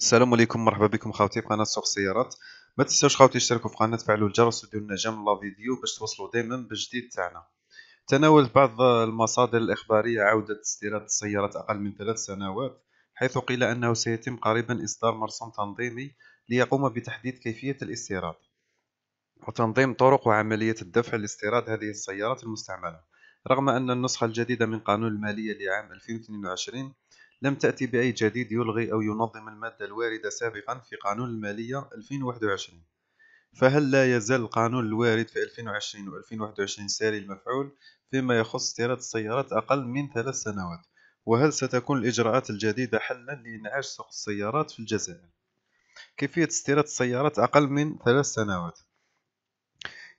السلام عليكم مرحبا بكم خاوتي في قناه سوق السيارات ما تنساوش خاوتي تشتركوا في قناه فعلوا الجرس وديروا لنا جيم لا فيديو باش توصلوا دائما بالجديد تاعنا تناولت بعض المصادر الاخباريه عوده استيراد السيارات اقل من ثلاث سنوات حيث قيل انه سيتم قريبا اصدار مرسوم تنظيمي ليقوم بتحديد كيفيه الاستيراد وتنظيم طرق وعمليه الدفع لاستيراد هذه السيارات المستعمله رغم ان النسخه الجديده من قانون الماليه لعام 2022 لم تأتي بأي جديد يلغي أو ينظم المادة الواردة سابقا في قانون المالية 2021 فهل لا يزال القانون الوارد في 2020 و 2021 ساري المفعول فيما يخص استيراد السيارات أقل من ثلاث سنوات وهل ستكون الإجراءات الجديدة حلا لإنعاش سوق السيارات في الجزائر كيفية استيراد السيارات أقل من ثلاث سنوات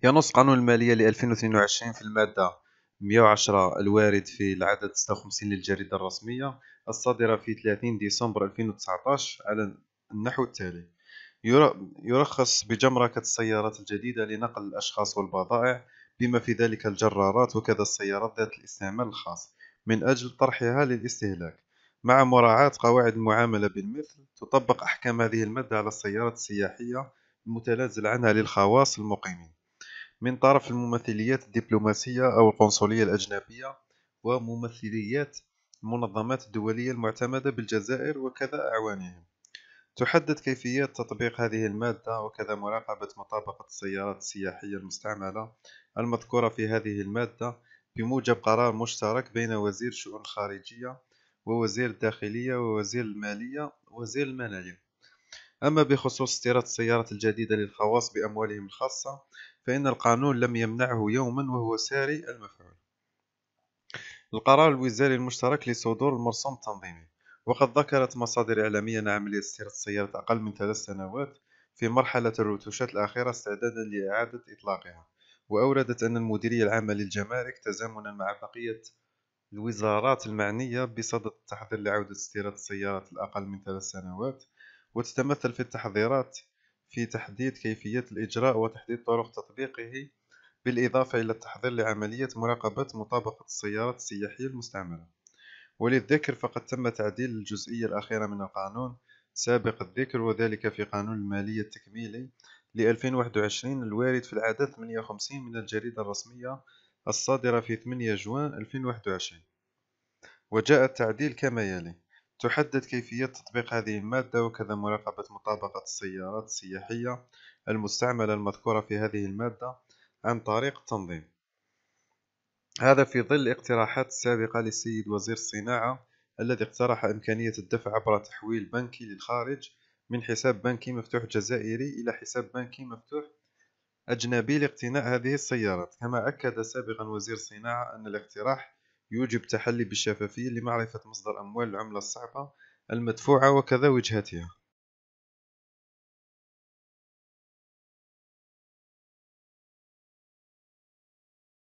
ينص قانون المالية ل 2022 في المادة 110 الوارد في العدد 56 للجريدة الرسمية الصادرة في 30 ديسمبر 2019 على النحو التالي يرخص بجمركة السيارات الجديدة لنقل الأشخاص والبضائع بما في ذلك الجرارات وكذا السيارات ذات الاستعمال الخاص من أجل طرحها للاستهلاك مع مراعاة قواعد المعاملة بالمثل تطبق أحكام هذه المادة على السيارات السياحية المتنازل عنها للخواص المقيمين من طرف الممثليات الدبلوماسية أو القنصلية الأجنبية وممثليات المنظمات الدولية المعتمدة بالجزائر وكذا أعوانهم تحدد كيفية تطبيق هذه المادة وكذا مراقبة مطابقة السيارات السياحية المستعملة المذكورة في هذه المادة بموجب قرار مشترك بين وزير الشؤون الخارجية ووزير الداخلية ووزير المالية ووزير المالية أما بخصوص استيراد السيارات الجديدة للخواص بأموالهم الخاصة فإن القانون لم يمنعه يوما وهو ساري المفعول القرار الوزاري المشترك لصدور المرسوم التنظيمي وقد ذكرت مصادر إعلامية أن عملية استيراد السيارة أقل من ثلاث سنوات في مرحلة الرتوشات الأخيرة استعدادا لإعادة إطلاقها وأوردت أن المديرية العامة للجمارك تزامنا مع بقية الوزارات المعنية بصدد التحضير لعودة استيراد السيارات الأقل من ثلاث سنوات وتتمثل في التحضيرات في تحديد كيفية الإجراء وتحديد طرق تطبيقه بالإضافة إلى التحضير لعملية مراقبة مطابقة السيارات السياحية المستعملة وللذكر فقد تم تعديل الجزئية الأخيرة من القانون سابق الذكر وذلك في قانون المالية التكميلي ل 2021 الوارد في العدد 58 من الجريدة الرسمية الصادرة في 8 جوان 2021 وجاء التعديل كما يلي تحدد كيفية تطبيق هذه المادة وكذا مراقبة مطابقة السيارات السياحية المستعملة المذكورة في هذه المادة عن طريق التنظيم هذا في ظل الاقتراحات السابقة للسيد وزير الصناعة الذي اقترح إمكانية الدفع عبر تحويل بنكي للخارج من حساب بنكي مفتوح جزائري إلى حساب بنكي مفتوح أجنبي لاقتناء هذه السيارات كما أكد سابقا وزير الصناعة أن الاقتراح يوجب تحلي بالشفافية لمعرفة مصدر أموال العملة الصعبة المدفوعة وكذا وجهتها